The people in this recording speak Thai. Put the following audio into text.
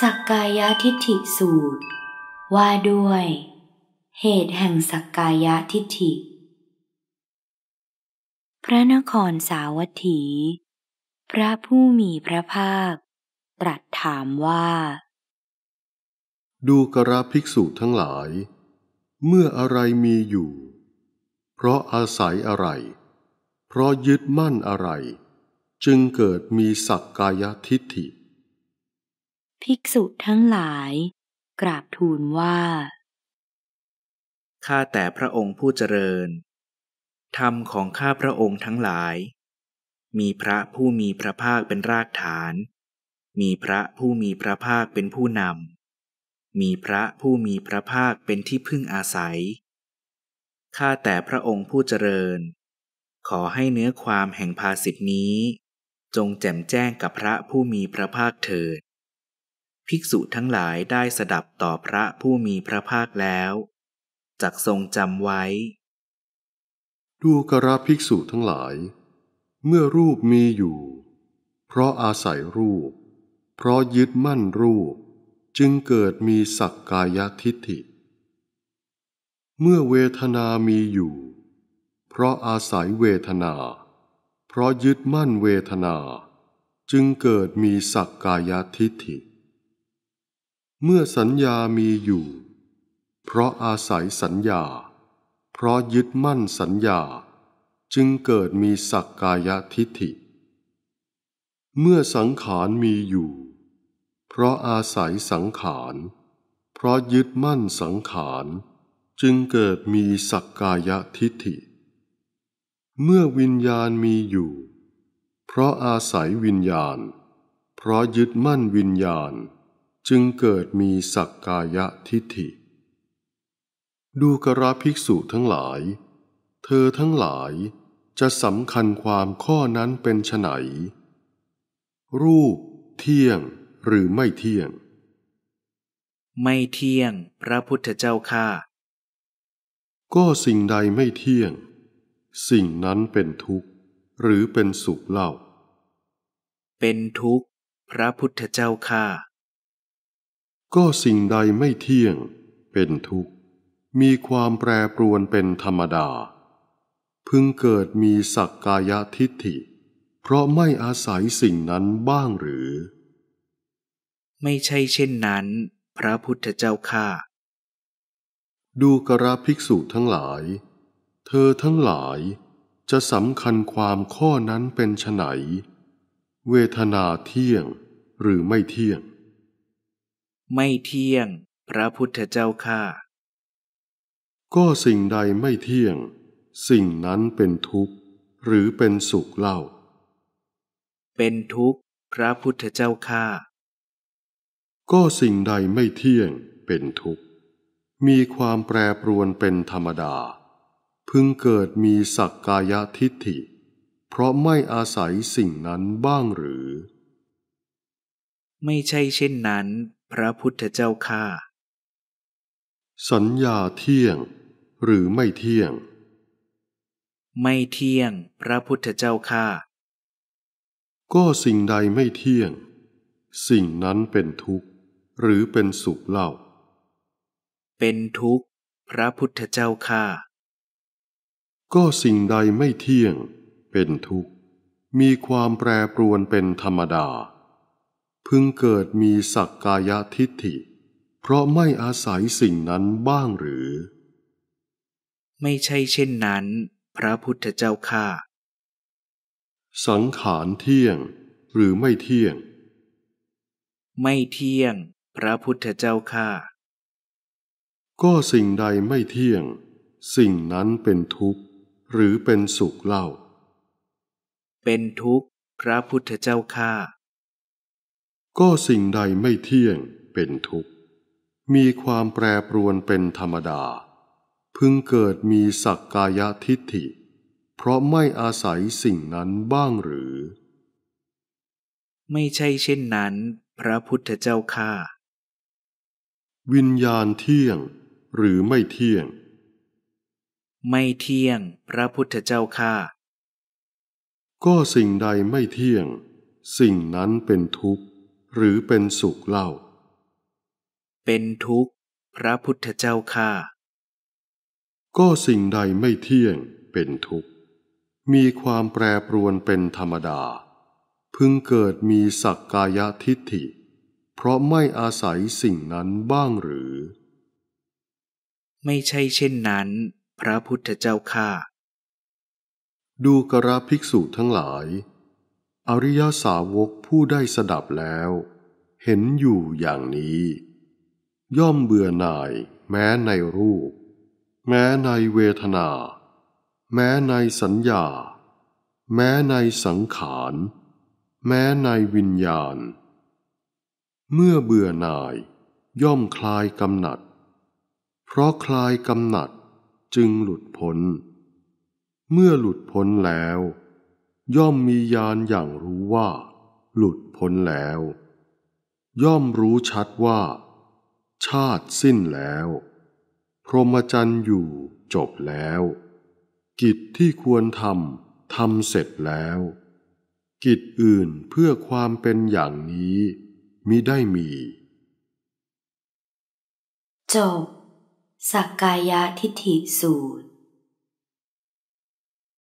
สักกายะทิฏฐิสูตรว่าด้วย เหตุแห่งสักกายะทิฏฐิ พระนครสาวัตถี พระผู้มีพระภาคตรัสถามว่า ดูกระภิกษุทั้งหลาย เมื่ออะไรมีอยู่ เพราะอาศัยอะไร เพราะยึดมั่นอะไร จึงเกิดมีสักกายทิฏฐิภิกษุทั้งหลาย กราบทูลว่า ข้าแต่พระองค์ผู้เจริญธรรมของข้าพระองค์ทั้งหลาย มีพระผู้มีพระภาคเป็นรากฐาน มีพระผู้มีพระภาคเป็นผู้นำมีพระผู้มีพระภาคเป็นที่พึ่งอาศัย ข้าแต่พระองค์ผู้เจริญ ขอให้เนื้อความแห่งภาสิทนี้ จงแจ่มแจ้งกับพระผู้มีพระภาคเถิดภิกษุทั้งหลายได้สดับต่อพระผู้มีพระภาคแล้วจักทรงจำไว้ ดูกระภิกษุทั้งหลาย เมื่อรูปมีอยู่ เพราะอาศัยรูป เพราะยึดมั่นรูป จึงเกิดมีสักกายทิฏฐิ เมื่อเวทนามีอยู่ เพราะอาศัยเวทนา เพราะยึดมั่นเวทนา จึงเกิดมีสักกายทิฏฐิเมื่อสัญญามีอยู่ เพราะอาศัยสัญญา เพราะยึดมั่นสัญญา จึงเกิดมีสักกายทิฏฐิ เมื่อสังขารมีอยู่ เพราะอาศัยสังขาร เพราะยึดมั่นสังขาร จึงเกิดมีสักกายทิฏฐิ เมื่อวิญญาณมีอยู่ เพราะอาศัยวิญญาณ เพราะยึดมั่นวิญญาณจึงเกิดมีสักกายะทิฏฐิ ดูกระภิกษุทั้งหลาย เธอทั้งหลายจะสำคัญความข้อนั้นเป็นไฉนรูปเที่ยงหรือไม่เที่ยง ไม่เที่ยงพระพุทธเจ้าค่า ก็สิ่งใดไม่เที่ยง สิ่งนั้นเป็นทุกข์หรือเป็นสุขเล่า เป็นทุกข์พระพุทธเจ้าค่าก็สิ่งใดไม่เที่ยงเป็นทุกข์ มีความแปรปรวนเป็นธรรมดา พึงเกิดมีสักกายทิฏฐิ เพราะไม่อาศัยสิ่งนั้นบ้างหรือ ไม่ใช่เช่นนั้น พระพุทธเจ้าข้าดูกระภิกษุทั้งหลาย เธอทั้งหลายจะสำคัญความข้อนั้นเป็นไฉนเวทนาเที่ยงหรือไม่เที่ยงไม่เที่ยงพระพุทธเจ้าข้าก็สิ่งใดไม่เที่ยง สิ่งนั้นเป็นทุกข์หรือเป็นสุขเล่า เป็นทุกข์พระพุทธเจ้าข้าก็สิ่งใดไม่เที่ยง เป็นทุกข์ มีความแปรปรวนเป็นธรรมดา พึงเกิดมีสักกายทิฏฐิ เพราะไม่อาศัยสิ่งนั้นบ้างหรือ ไม่ใช่เช่นนั้นพระพุทธเจ้าข้าสัญญาเที่ยงหรือไม่เที่ยง ไม่เที่ยงพระพุทธเจ้าข้าก็สิ่งใดไม่เที่ยง สิ่งนั้นเป็นทุกข์หรือเป็นสุขเล่า เป็นทุกข์พระพุทธเจ้าข้าก็สิ่งใดไม่เที่ยง เป็นทุกข์ มีความแปรปรวนเป็นธรรมดาพึงเกิดมีสักกายทิฏฐิ เพราะไม่อาศัยสิ่งนั้นบ้างหรือ ไม่ใช่เช่นนั้น พระพุทธเจ้าข้าสังขารเที่ยงหรือไม่เที่ยง ไม่เที่ยงพระพุทธเจ้าข้าก็สิ่งใดไม่เที่ยง สิ่งนั้นเป็นทุกข์หรือเป็นสุขเล่า เป็นทุกข์พระพุทธเจ้าข้าก็สิ่งใดไม่เที่ยงเป็นทุกข์ มีความแปรปรวนเป็นธรรมดา พึงเกิดมีสักกายทิฏฐิ เพราะไม่อาศัยสิ่งนั้นบ้างหรือ ไม่ใช่เช่นนั้นพระพุทธเจ้าข้าวิญญาณเที่ยงหรือไม่เที่ยง ไม่เที่ยงพระพุทธเจ้าข้าก็สิ่งใดไม่เที่ยงสิ่งนั้นเป็นทุกข์หรือเป็นสุขเล่า เป็นทุกข์พระพุทธเจ้าข้าก็สิ่งใดไม่เที่ยงเป็นทุกข์ มีความแปรปรวนเป็นธรรมดา พึงเกิดมีสักกายทิฏฐิ เพราะไม่อาศัยสิ่งนั้นบ้างหรือ ไม่ใช่เช่นนั้นพระพุทธเจ้าข้าดูกระภิกษุทั้งหลายอริยสาวกผู้ได้สดับแล้ว เห็นอยู่อย่างนี้ ย่อมเบื่อหน่ายแม้ในรูป แม้ในเวทนา แม้ในสัญญา แม้ในสังขาร แม้ในวิญญาณ เมื่อเบื่อหน่าย ย่อมคลายกำหนัด เพราะคลายกำหนัดจึงหลุดพ้น เมื่อหลุดพ้นแล้วย่อมมีญาณอย่างรู้ว่า หลุดพ้นแล้ว ย่อมรู้ชัดว่า ชาติสิ้นแล้ว พรหมจรรย์อยู่จบแล้ว กิจที่ควรทำทำเสร็จแล้ว กิจอื่นเพื่อความเป็นอย่างนี้มิได้มีจบสักกายทิฏฐิสูตร